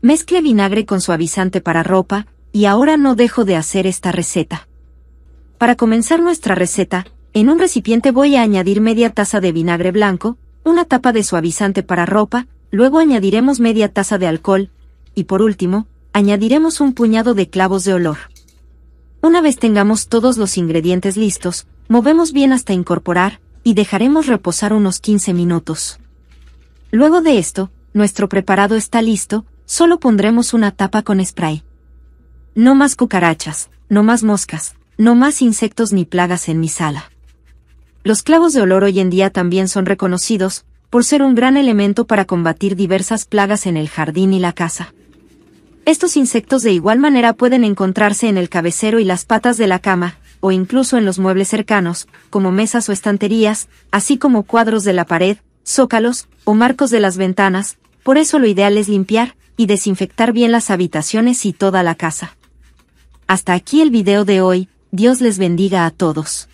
Mezcle vinagre con suavizante para ropa, y ahora no dejo de hacer esta receta. Para comenzar nuestra receta, en un recipiente voy a añadir media taza de vinagre blanco, una tapa de suavizante para ropa, luego añadiremos media taza de alcohol, y por último, añadiremos un puñado de clavos de olor. Una vez tengamos todos los ingredientes listos, movemos bien hasta incorporar, y dejaremos reposar unos 15 minutos. Luego de esto, nuestro preparado está listo, solo pondremos una tapa con spray. No más cucarachas, no más moscas, no más insectos ni plagas en mi sala. Los clavos de olor hoy en día también son reconocidos por ser un gran elemento para combatir diversas plagas en el jardín y la casa. Estos insectos de igual manera pueden encontrarse en el cabecero y las patas de la cama, o incluso en los muebles cercanos, como mesas o estanterías, así como cuadros de la pared, zócalos o marcos de las ventanas, por eso lo ideal es limpiar, y desinfectar bien las habitaciones y toda la casa. Hasta aquí el video de hoy, Dios les bendiga a todos.